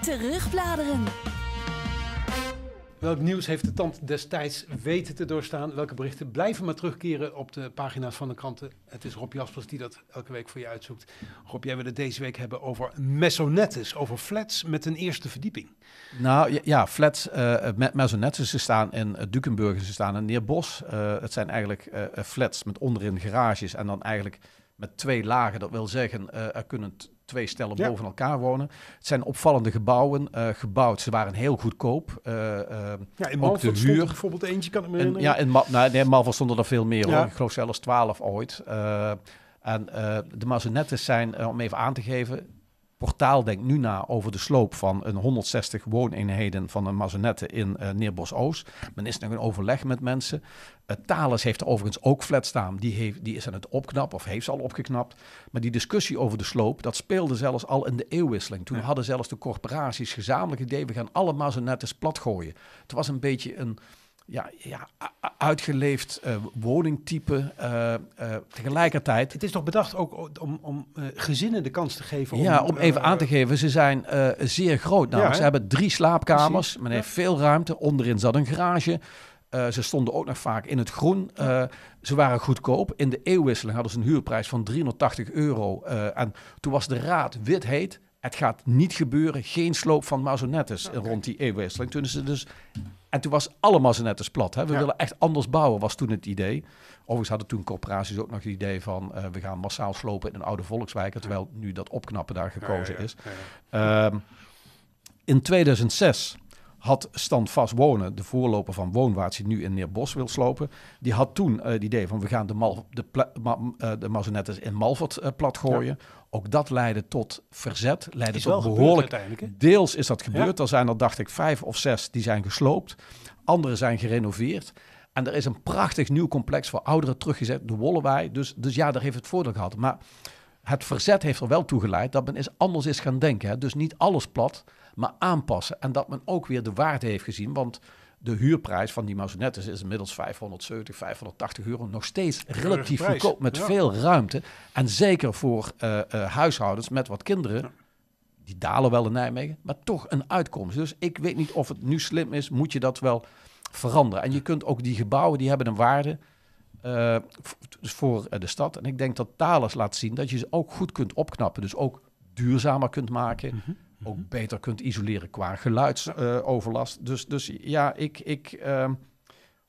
Terugbladeren. Welk nieuws heeft de tand destijds weten te doorstaan? Welke berichten blijven maar terugkeren op de pagina's van de kranten? Het is Rob Jaspers die dat elke week voor je uitzoekt. Rob, jij wil het deze week hebben over mesonettes, over flats met een eerste verdieping. Nou ja, flats eh, eh, met mesonettes, Ze staan in eh, Dukenburg Dukenburg, ze staan in Neerbos. Uh, het zijn eigenlijk flats met onderin garages en dan eigenlijk met twee lagen. Dat wil zeggen, eh, er kunnen twee stellen boven elkaar wonen. Het zijn opvallende gebouwen, eh, gebouwd. Ze waren heel goedkoop. Eh, ja, in ook de huur. bijvoorbeeld eentje, kan ik me ja, in Ma nou, nee, Malvel stonden er veel meer ja. hoor. Ik geloof zelfs twaalf ooit. en de mazonettes zijn, om even aan te geven, Portaal denkt nu na over de sloop van een 160 wooneenheden van een mazonette in uh, eh, Neerbos-Oost. Men is nog in overleg met mensen. Uh, heeft er overigens ook flat staan. Die, heeft, die is aan het opknappen of heeft ze al opgeknapt. Maar die discussie over de sloop, dat speelde zelfs al in de eeuwwisseling. Toen hadden zelfs de corporaties gezamenlijk idee, we gaan alle mazonettes platgooien. Het was een beetje een ja, ja, uitgeleefd eh, woningtype eh, eh, tegelijkertijd. Het is toch bedacht ook om, om gezinnen de kans te geven? Om, ja, om even aan te geven, ze zijn zeer groot. Nou, ze hebben drie slaapkamers, men heeft veel ruimte. Onderin zat een garage. ze stonden ook nog vaak in het groen. ze waren goedkoop. In de eeuwwisseling hadden ze een huurprijs van 380 euro. en toen was de raad wit heet. Het gaat niet gebeuren. Geen sloop van mazonettes rond die eeuwwisseling. Toen is ze dus en toen was allemaal ze net als plat. Hè? We willen echt anders bouwen, was toen het idee. Overigens hadden toen corporaties ook nog het idee van... Eh, we gaan massaal slopen in een oude volkswijk... terwijl nu dat opknappen daar gekozen is. Ehm, in 2006 had standvast wonen, de voorloper van woonwaarts die nu in Neerbos wil slopen, die had toen eh, het idee van we gaan de, mal, de, eh, de in Malvert uh, eh, plat gooien. Ook dat leidde tot verzet, leidde tot behoorlijk. Deels is dat gebeurd. Er zijn er, dacht ik, vijf of zes die zijn gesloopt. Anderen zijn gerenoveerd. En er is een prachtig nieuw complex voor ouderen teruggezet, de Wollewij. Dus, dus ja, daar heeft het voordeel gehad. Maar het verzet heeft er wel toe geleid dat men eens anders is gaan denken. Hè. Dus niet alles plat, maar aanpassen. En dat men ook weer de waarde heeft gezien, want de huurprijs van die mausonettes is inmiddels 570, 580 euro. Nog steeds relatief goedkoop, met veel ruimte. En zeker voor eh, eh, huishoudens met wat kinderen. Die dalen wel in Nijmegen, maar toch een uitkomst. Dus ik weet niet of het nu slim is, moet je dat wel veranderen. En je kunt ook die gebouwen, die hebben een waarde eh, dus voor de stad. En ik denk dat Thales laat zien dat je ze ook goed kunt opknappen. Dus ook duurzamer kunt maken. Mhm ook mhm. beter kunt isoleren qua geluidsoverlast. dus, dus ja, ik, ik ehm,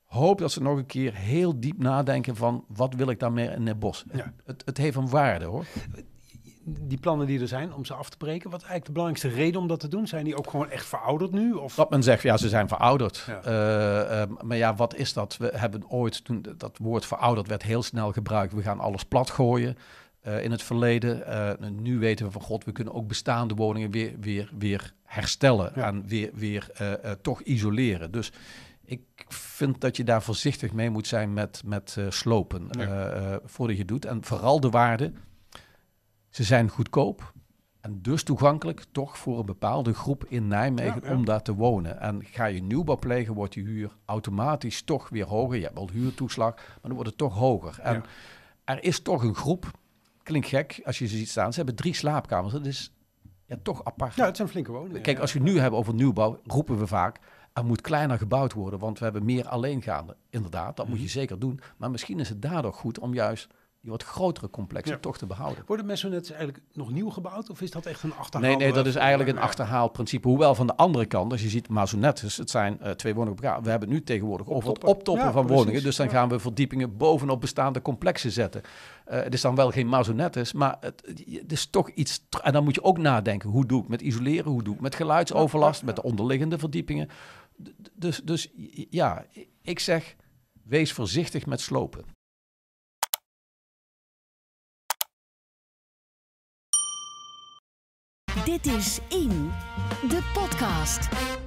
hoop dat ze nog een keer heel diep nadenken van wat wil ik daarmee in het bos. Ja. Het, het heeft een waarde hoor die plannen die er zijn om ze af te breken, wat eigenlijk de belangrijkste reden om dat te doen? Zijn die ook gewoon echt verouderd nu? Of? Dat men zegt, ja, ze zijn verouderd. Eh, ehm, maar ja, wat is dat? We hebben ooit, toen dat woord verouderd werd heel snel gebruikt, we gaan alles plat gooien. Eh, in het verleden. Eh, nu weten we van god, we kunnen ook bestaande woningen weer, weer, weer herstellen en weer, weer eh, toch isoleren. Dus ik vind dat je daar voorzichtig mee moet zijn met, met slopen ja. voordat je doet. En vooral de waarde, ze zijn goedkoop. En dus toegankelijk toch voor een bepaalde groep in Nijmegen om daar te wonen. En ga je nieuwbouw plegen, wordt die huur automatisch toch weer hoger. Je hebt wel huurtoeslag, maar dan wordt het toch hoger. En er is toch een groep klinkt gek als je ze ziet staan. Ze hebben drie slaapkamers. Dat is ja, toch apart. Ja, het zijn flinke woningen. Kijk, als je nu hebben over nieuwbouw, roepen we vaak... er moet kleiner gebouwd worden, want we hebben meer alleengaande. Inderdaad, dat moet mhm. je zeker doen. Maar misschien is het daardoor goed om juist die wat grotere complexen toch te behouden. Worden mesonets eigenlijk nog nieuw gebouwd of is dat echt een achterhaal? Nee, nee dat is eigenlijk een achterhaald principe. Hoewel van de andere kant, als je ziet mazonettes, dus het zijn eh, twee woningen op elkaar. We hebben nu tegenwoordig over het optoppen van woningen. Dus dan gaan we verdiepingen bovenop bestaande complexen zetten. Eh, het is dan wel geen mazonettes, maar het, is toch iets... En dan moet je ook nadenken, hoe doe ik met isoleren? Hoe doe ik met geluidsoverlast? Met de onderliggende verdiepingen? dus, dus ja, ik zeg, wees voorzichtig met slopen. Dit is In, de podcast.